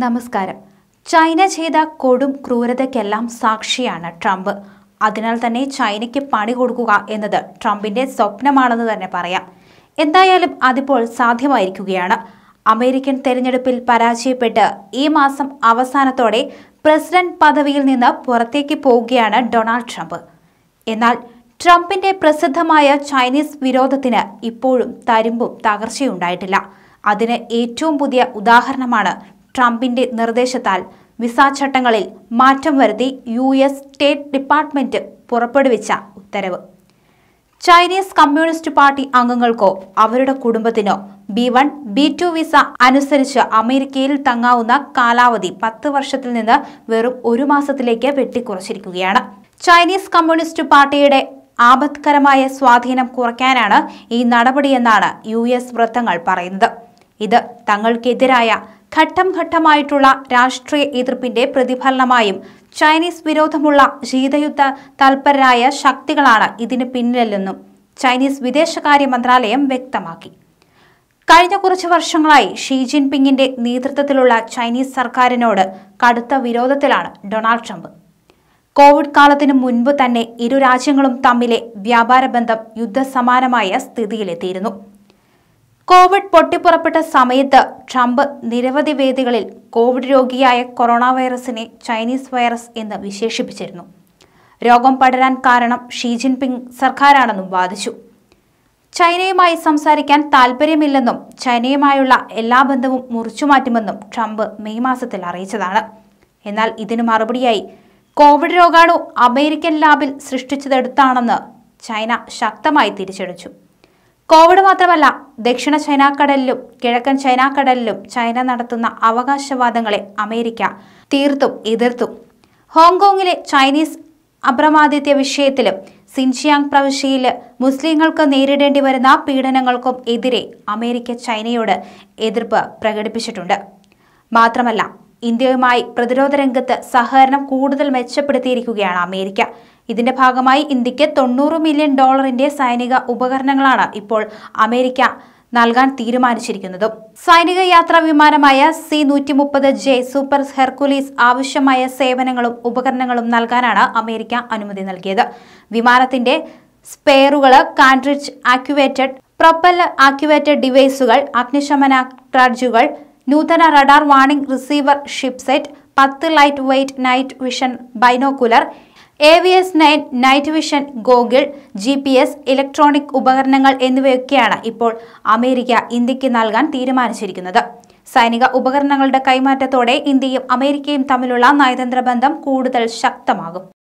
നമസ്കാരം ചൈന ചെയ്ത കൊടും ക്രൂരതയ്ക്കെല്ലാം സാക്ഷിയാണ് ട്രംപ് അതിനാൽ തന്നെ ചൈനയ്ക്ക് പണി കൊടുക്കുക എന്നത് ട്രംപിന്റെ സ്വപ്നമാണെന്ന് തന്നെ പറയാം എന്തായാലും അതിപ്പോൾ സാധ്യമായിരിക്കുകയാണ് അമേരിക്കൻ തെരഞ്ഞെടുപ്പിൽ പരാജയപ്പെട്ട് ഈ മാസം അവസാനത്തോടെ പ്രസിഡന്റ് പദവിയിൽ നിന്ന് പുറത്തേക്ക് പോവുകയാണ് ഡൊണാൾഡ് ട്രംപ് എന്നാൽ ട്രംപിന്റെ പ്രസിദ്ധമായ ചൈനീസ് വിരോധത്തിന് ഇപ്പോഴും തരുമ്പും തകർച്ചയുണ്ടായിട്ടില്ല അതിന് ഏറ്റവും പുതിയ ഉദാഹരണമാണ് ട്രംപിന്റെ നിർദ്ദേശത്താൽ വിസ ചട്ടങ്ങളിൽ മാറ്റം വരുത്തി യു എസ് സ്റ്റേറ്റ് ഡിപ്പാർട്ട്മെന്റ് പുറപ്പെടുവിച്ച ഉത്തരവ് ചൈനീസ് കമ്മ്യൂണിസ്റ്റ് പാർട്ടി അംഗങ്ങൾക്കോ അവരുടെ കുടുംബത്തിനോ B one B two visa അനുസരിച്ച് അമേരിക്കയിൽ തങ്ങാവുന്ന കാലാവധി പത്ത് വർഷത്തിൽ നിന്ന് വെറും ഒരു മാസത്തിലേക്ക് വെട്ടിക്കുറച്ചിരിക്കുകയാണ് ചൈനീസ് കമ്മ്യൂണിസ്റ്റ് പാർട്ടിയുടെ ആപത്കരമായ സ്വാധീനം കുറയ്ക്കാനാണ് ഈ നടപടിയെന്നാണ് യു എസ് വൃത്തങ്ങൾ പറയുന്നത് ഇത് തങ്ങൾക്കെതിരായ ഘട്ടം ഘട്ടമായിട്ടുള്ള രാഷ്ട്രീയ എതിർപ്പിന്റെ പ്രതിഫലനമായും ചൈനീസ് വിരോധമുള്ള ശീതയുദ്ധ തൽപരരായ ശക്തികളാണ് ഇതിന് പിന്നിലെന്നും ചൈനീസ് വിദേശകാര്യ മന്ത്രാലയം വ്യക്തമാക്കി കഴിഞ്ഞ കുറച്ച് വർഷങ്ങളായി ഷീ ജിൻപിങ്ങിന്റെ നേതൃത്വത്തിലുള്ള ചൈനീസ് സർക്കാരിനോട് കടുത്ത വിരോധത്തിലാണ് ഡൊണാൾഡ് ട്രംപ് കോവിഡ് കാലത്തിനു മുൻപ് തന്നെ ഇരു രാജ്യങ്ങളും തമ്മിലെ വ്യാപാര ബന്ധം യുദ്ധസമാനമായ സ്ഥിതിയിലെത്തിയിരുന്നു കോവിഡ് പൊട്ടിപ്പുറപ്പെട്ട സമയത്ത് ട്രംപ് നിരവധി വേദികളിൽ കോവിഡ് രോഗിയായ കൊറോണ വൈറസിനെ ചൈനീസ് വൈറസ് എന്ന് വിശേഷിപ്പിച്ചിരുന്നു രോഗം പടരാൻ കാരണം ഷീ ജിൻപിങ് സർക്കാരാണെന്നും വാദിച്ചു ചൈനയുമായി സംസാരിക്കാൻ താൽപ്പര്യമില്ലെന്നും ചൈനയുമായുള്ള എല്ലാ ബന്ധവും മുറിച്ചുമാറ്റുമെന്നും ട്രംപ് മെയ് മാസത്തിൽ അറിയിച്ചതാണ് എന്നാൽ ഇതിനു മറുപടിയായി കോവിഡ് രോഗാണു അമേരിക്കൻ ലാബിൽ സൃഷ്ടിച്ചതെടുത്താണെന്ന് ചൈന ശക്തമായി തിരിച്ചടിച്ചു കോവിഡ് മാത്രമല്ല ദക്ഷിണ ചൈനാക്കടലിലും കിഴക്കൻ ചൈനാക്കടലിലും ചൈന നടത്തുന്ന അവകാശവാദങ്ങളെ അമേരിക്ക തീർത്തും എതിർത്തു ഹോങ്കോങ്ങിലെ ചൈനീസ് അപ്രമാദിത്യ വിഷയത്തിലും സിൻഷിയാങ് പ്രവിശ്യയിൽ മുസ്ലിങ്ങൾക്ക് നേരിടേണ്ടി വരുന്ന പീഡനങ്ങൾക്കും എതിരെ അമേരിക്ക ചൈനയോട് എതിർപ്പ് പ്രകടിപ്പിച്ചിട്ടുണ്ട് മാത്രമല്ല ഇന്ത്യയുമായി പ്രതിരോധ രംഗത്ത് സഹകരണം കൂടുതൽ മെച്ചപ്പെടുത്തിയിരിക്കുകയാണ് അമേരിക്ക ഇതിന്റെ ഭാഗമായി ഇന്ത്യക്ക് തൊണ്ണൂറ് മില്യൺ ഡോളറിന്റെ സൈനിക ഉപകരണങ്ങളാണ് ഇപ്പോൾ അമേരിക്ക നൽകാൻ തീരുമാനിച്ചിരിക്കുന്നത് സൈനിക യാത്രാ വിമാനമായ സി നൂറ്റി മുപ്പത് ജെ സൂപ്പർ ഹെർക്കുലീസ് ആവശ്യമായ സേവനങ്ങളും ഉപകരണങ്ങളും നൽകാനാണ് അമേരിക്ക അനുമതി നൽകിയത് വിമാനത്തിന്റെ സ്പെയറുകൾ കാൻഡ്രിഡ്ജ് ആക്യുവേറ്റഡ് പ്രൊപ്പല്ലർ ആക്യുവേറ്റഡ് ഡിവൈസുകൾ അഗ്നിശമന ട്രഡ്ജുകൾ നൂതന റഡാർ വാർണിംഗ് റിസീവർ ഷിപ്സെറ്റ് പത്ത് light weight night vision binocular A V S nine night vision goggle G P S electronic ഉപകരണങ്ങൾ എന്നിവയൊക്കെയാണ് ഇപ്പോൾ അമേരിക്ക ഇന്ത്യക്ക് നൽകാൻ തീരുമാനിച്ചിരിക്കുന്നത് സൈനിക ഉപകരണങ്ങളുടെ കൈമാറ്റത്തോടെ ഇന്ത്യയും അമേരിക്കയും തമ്മിലുള്ള നയതന്ത്ര ബന്ധം കൂടുതൽ ശക്തമാകും